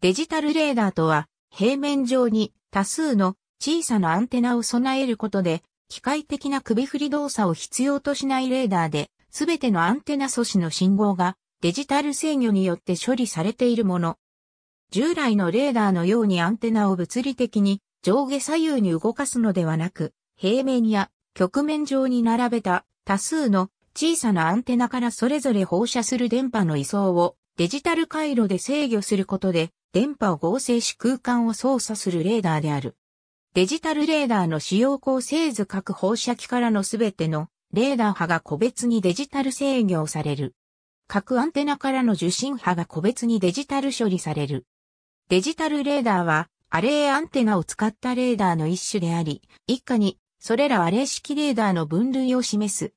デジタルレーダーとは、平面上に多数の小さなアンテナを備えることで、機械的な首振り動作を必要としないレーダーで、すべてのアンテナ素子の信号がデジタル制御によって処理されているもの。従来のレーダーのようにアンテナを物理的に上下左右に動かすのではなく、平面や局面上に並べた多数の小さなアンテナからそれぞれ放射する電波の位相をデジタル回路で制御することで電波を合成し空間を操作するレーダーである。デジタルレーダーの使用構成図各放射器からのすべてのレーダー波が個別にデジタル制御される。各アンテナからの受信波が個別にデジタル処理される。デジタルレーダーは、アレイアンテナを使ったレーダーの一種であり、一家に、それらアレイ式レーダーの分類を示す。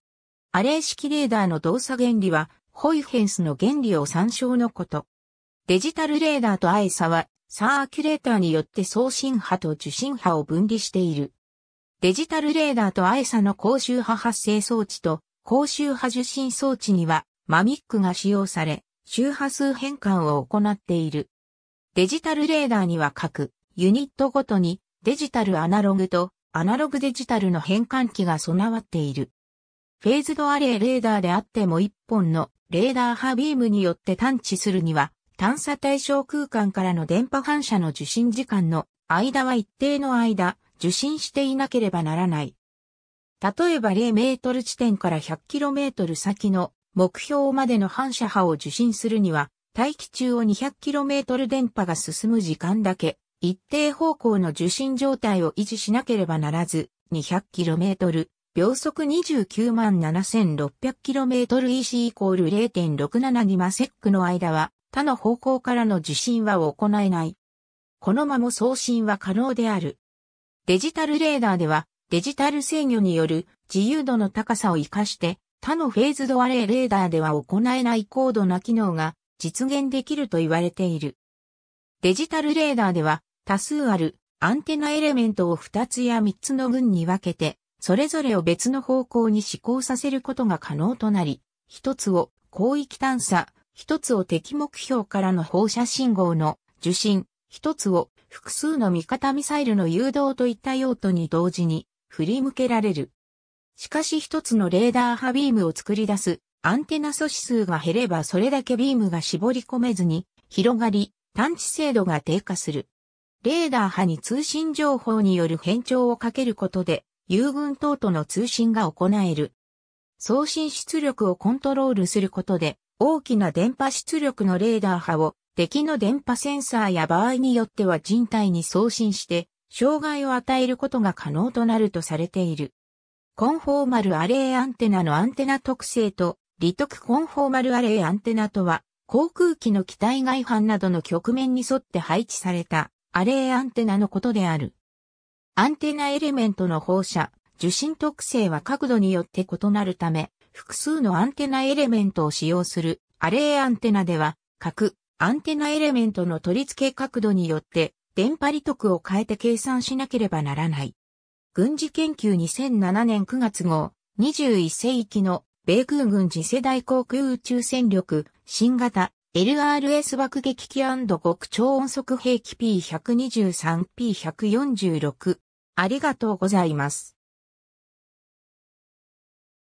アレイ式レーダーの動作原理は、ホイフェンスの原理を参照のこと。デジタルレーダーとアイサは、サーキュレーターによって送信波と受信波を分離している。デジタルレーダーとアイサの高周波発生装置と高周波受信装置には、マミックが使用され、周波数変換を行っている。デジタルレーダーには各ユニットごとにデジタルアナログとアナログデジタルの変換器が備わっている。フェーズドアレイレーダーであっても一本のレーダー波ビームによって探知するには探査対象空間からの電波反射の受信時間の間は一定の間、受信していなければならない。例えば0メートル地点から100キロメートル先の目標までの反射波を受信するには、大気中を200キロメートル電波が進む時間だけ、一定方向の受信状態を維持しなければならず、200キロメートル、秒速29万 7600km EC イコール0.67ギマセックの間は、他の方向からの受信は行えない。このまま送信は可能である。デジタルレーダーでは、デジタル制御による自由度の高さを活かして、他のフェーズドアレイレーダーでは行えない高度な機能が実現できると言われている。デジタルレーダーでは、多数あるアンテナエレメントを2つや3つの群に分けて、それぞれを別の方向に指向させることが可能となり、1つを広域探査、一つを敵目標からの放射信号の受信、一つを複数の味方ミサイルの誘導といった用途に同時に振り向けられる。しかし一つのレーダー波ビームを作り出すアンテナ素子数が減ればそれだけビームが絞り込めずに広がり探知精度が低下する。レーダー波に通信情報による変調をかけることで友軍等との通信が行える。送信出力をコントロールすることで大きな電波出力のレーダー波を敵の電波センサーや場合によっては人体に送信して、障害を与えることが可能となるとされている。コンフォーマルアレイアンテナのアンテナ特性と、利得コンフォーマルアレイアンテナとは、航空機の機体外反などの局面に沿って配置されたアレイアンテナのことである。アンテナエレメントの放射、受信特性は角度によって異なるため、複数のアンテナエレメントを使用するアレイアンテナでは、各アンテナエレメントの取り付け角度によって電波利得を変えて計算しなければならない。軍事研究2007年9月号、21世紀の米空軍次世代航空宇宙戦力、新型 LRS 爆撃機極超音速兵器 P123、P146。ありがとうございます。